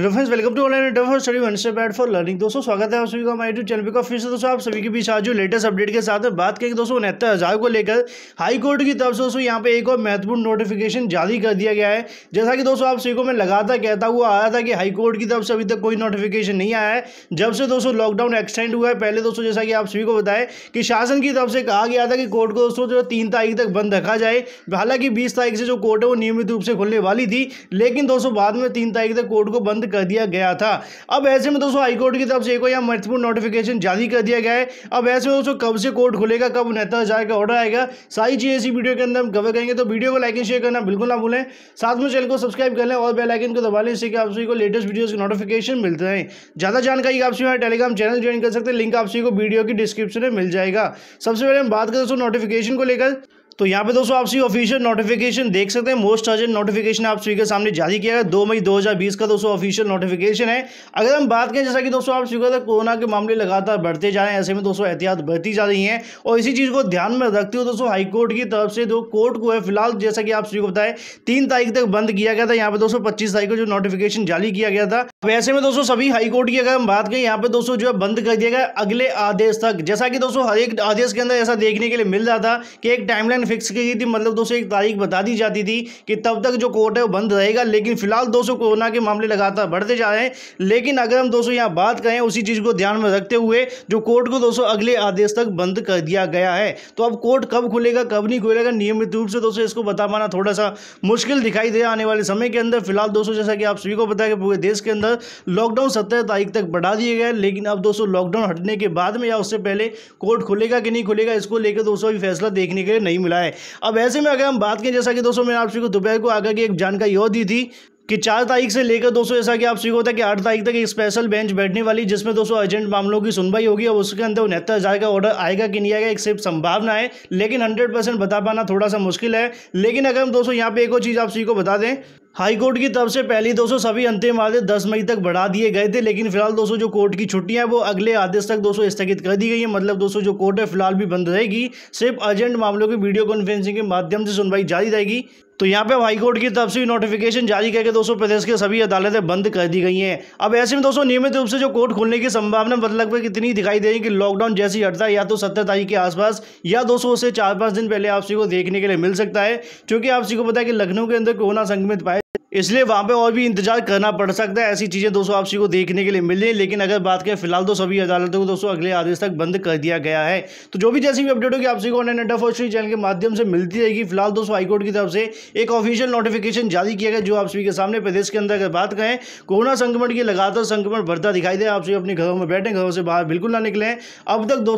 hello friends welcome to online interview study one से bad for learning दोस्तों स्वागत है आप सभी का हमारे यूट्यूब चैनल का फिर से दोस्तों आप सभी के बीच आज जो लेटेस्ट अपडेट के साथ बात करेंगे दोस्तों उनहत्तर हज़ार को लेकर हाई कोर्ट की तरफ से दोस्तों यहाँ पे एक और महत्वपूर्ण नोटिफिकेशन जारी कर दिया गया है जैसा कि दोस्तों आप सभी को मैं लगातार कहता हुआ आया था कि हाईकोर्ट की तरफ से अभी तक कोई नोटिफिकेशन नहीं आया है जब से दोस्तों लॉकडाउन एक्सटेंड हुआ है पहले दोस्तों जैसा कि आप सभी को बताए कि शासन की तरफ से कहा गया था कि कोर्ट को दोस्तों जो तीन तारीख तक बंद रखा जाए हालांकि बीस तारीख से जो कोर्ट है वो नियमित रूप से खुलने वाली थी लेकिन दोस्तों बाद में तीन तारीख तक कोर्ट को बंद कर दिया गया था अब ऐसे में दोस्तों हाईकोर्ट की तरफ से एक और यहाँ महत्वपूर्ण नोटिफिकेशन जारी कर दिया गया है अब ऐसे में दोस्तों कब से कोर्ट खुलेगा कब नेता हज़ार का ऑर्डर आएगा सारी चीज़ ऐसी वीडियो के अंदर हम कवर करेंगे तो वीडियो को लाइक एंड शेयर करना बिल्कुल ना भूलें साथ में चैनल को सब्सक्राइब कर लें और बेलाइकन को दबा लें जिससे कि आप सभी को लेटेस्ट वीडियो की नोटिफिकेशन मिलते हैं ज़्यादा जानकारी आप सभी हमारे टेलीग्राम चैनल ज्वाइन कर सकते हैं लिंक आप सभी को वीडियो की डिस्क्रिप्शन में मिल जाएगा सबसे पहले हम बात करें दोस्तों नोटिफिकेशन को लेकर तो यहाँ पे दोस्तों आप सी ऑफिशियल नोटिफिकेशन देख सकते हैं मोस्ट अर्जेंट नोटिफिकेशन आप सभी के सामने जारी किया गया दो मई 2020 का दोस्तों ऑफिशियल नोटिफिकेशन है अगर हम बात करें जैसा कि दोस्तों आप स्वीकार कोरोना के मामले लगातार बढ़ते जा रहे हैं ऐसे में दोस्तों एहतियात बढ़ती जा रही है और इसी चीज़ को ध्यान में रखते हुए दोस्तों हाईकोर्ट की तरफ से जो कोर्ट को है फिलहाल जैसा कि आप सभी को बताए तीन तारीख तक बंद किया गया था यहाँ पे दोस्तों पच्चीस तारीख को जो नोटिफिकेशन जारी किया गया था ऐसे में दोस्तों सभी हाईकोर्ट की अगर हम बात करें यहाँ पे दोस्तों जो है बंद कर दिया गया अगले आदेश तक जैसा कि दोस्तों हर एक आदेश के अंदर ऐसा देखने के लिए मिल रहा था कि एक टाइमलाइन फिक्स की गई थी मतलब दोस्तों एक तारीख बता दी जाती थी कि तब तक जो कोर्ट है वो बंद रहेगा लेकिन फिलहाल दोस्तों कोरोना के मामले लगातार बढ़ते जा रहे हैं लेकिन अगर हम दोस्तों यहाँ बात करें उसी चीज़ को ध्यान में रखते हुए जो कोर्ट को दोस्तों अगले आदेश तक बंद कर दिया गया है तो अब कोर्ट कब खुलेगा कब नहीं खुलेगा नियमित रूप से दोस्तों इसको बता पाना थोड़ा सा मुश्किल दिखाई दे आने वाले समय के अंदर फिलहाल दोस्तों जैसा कि आप सभी को बताया कि पूरे देश के अंदर लॉकडाउन सत्रह तारीख तक बढ़ा दिए गए लेकिन अब दोस्तों लॉकडाउन हटने के बाद में या उससे पहले कोर्ट खुलेगा कि नहीं खुलेगा इसको लेकर दोस्तों अभी फैसला देखने के लिए नहीं मिला है अब ऐसे में अगर हम बात करें जैसा कि दोस्तों मैंने आप सभी को दोपहर को आकर के एक जानकारी और दी थी कि चार तारीख से लेकर दोस्तों ऐसा कि आप सीखो होता है कि आठ तारीख तक एक स्पेशल बेंच बैठने वाली जिसमें दोस्तों अर्जेंट मामलों की सुनवाई होगी और उसके अंदर उनहत्तर हज़ार का ऑर्डर आएगा कि नहीं आएगा एक सिर्फ संभावना है लेकिन 100 परसेंट बता पाना थोड़ा सा मुश्किल है लेकिन अगर हम दोस्तों यहाँ पे एक और चीज़ आप को बता दें हाईकोर्ट की तरफ से पहले दोस्तों सभी अंतिम आदेश दस मई तक बढ़ा दिए गए थे लेकिन फिलहाल दोस्तों जो कोर्ट की छुट्टियां वो अगले आदेश तक दोस्तों स्थगित कर दी गई है मतलब दोस्तों जो कोर्ट है फिलहाल भी बंद रहेगी सिर्फ अर्जेंट मामलों की वीडियो कॉन्फ्रेंसिंग के माध्यम से सुनवाई जारी रहेगी तो यहाँ पे हाईकोर्ट की तरफ से नोटिफिकेशन जारी करके दोस्तों प्रदेश के सभी अदालतें बंद कर दी गई हैं अब ऐसे में दोस्तों नियमित रूप से जो कोर्ट खोलने की संभावना मतलब कितनी दिखाई दे रही है कि लॉकडाउन जैसी हटता है या तो सत्तर तारीख के आसपास या दोस्तों उससे चार पाँच दिन पहले आप को देखने के लिए मिल सकता है क्योंकि आपसी को पता है कि लखनऊ के अंदर कोरोना संक्रमित पाए इसलिए वहाँ पे और भी इंतजार करना पड़ सकता है ऐसी चीज़ें दोस्तों आपसी को देखने के लिए मिल रही है लेकिन अगर बात करें फिलहाल तो सभी अदालतों को दोस्तों अगले आदेश तक बंद कर दिया गया है तो जो भी जैसी भी अपडेट होगी आपसी को ऑनलाइन अड्डा फोर चैनल के माध्यम से मिलती रहेगी फिलहाल दोस्तों हाईकोर्ट की तरफ से एक ऑफिशियल नोटिफिकेशन जारी किया गया जो आप सभी के सामने प्रदेश के अंदर अगर बात करें कोरोना संक्रमण की लगातार संक्रमण बढ़ता दिखाई दे आप सभी अपने घरों में बैठे घरों से बाहर बिल्कुल ना निकले अब तक दो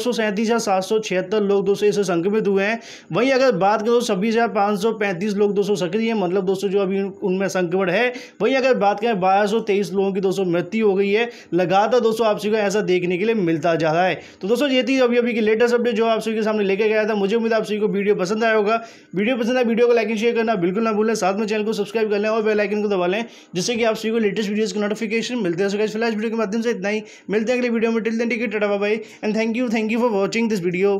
लोग दोस्तों इससे संक्रमित हुए हैं वहीं अगर बात करें तो छब्बीस लोग दोस्तों सक्रिय हैं मतलब दोस्तों जो अभी उनमें में संक्रमण है वहीं अगर बात करें बारह लोगों की दोस्तों मृत्यु हो गई है लगातार दोस्तों आप सभी को ऐसा देखने के लिए मिलता जा रहा है तो दोस्तों ये थी अभी अभी की लेटेस्ट अपडेट जो आप सभी के सामने लेके गया था मुझे उम्मीद आप सभी को वीडियो पसंद आया होगा वीडियो पसंद आया वीडियो को लाइक शेयर करना बिल्कुल ना भूलें साथ में चैनल को सब्सक्राइब कर लें और बेलाइकन को दबा लें जिससे कि आप सभी को लेटेस्ट वीडियोज़ की नोटिफिकेशन मिलते हैं फिलहाल गैस वीडियो के माध्यम से इतना ही मिलते हैं अगले वीडियो में टिल दें टिकट टाटा bye and thank you thank you for watching this video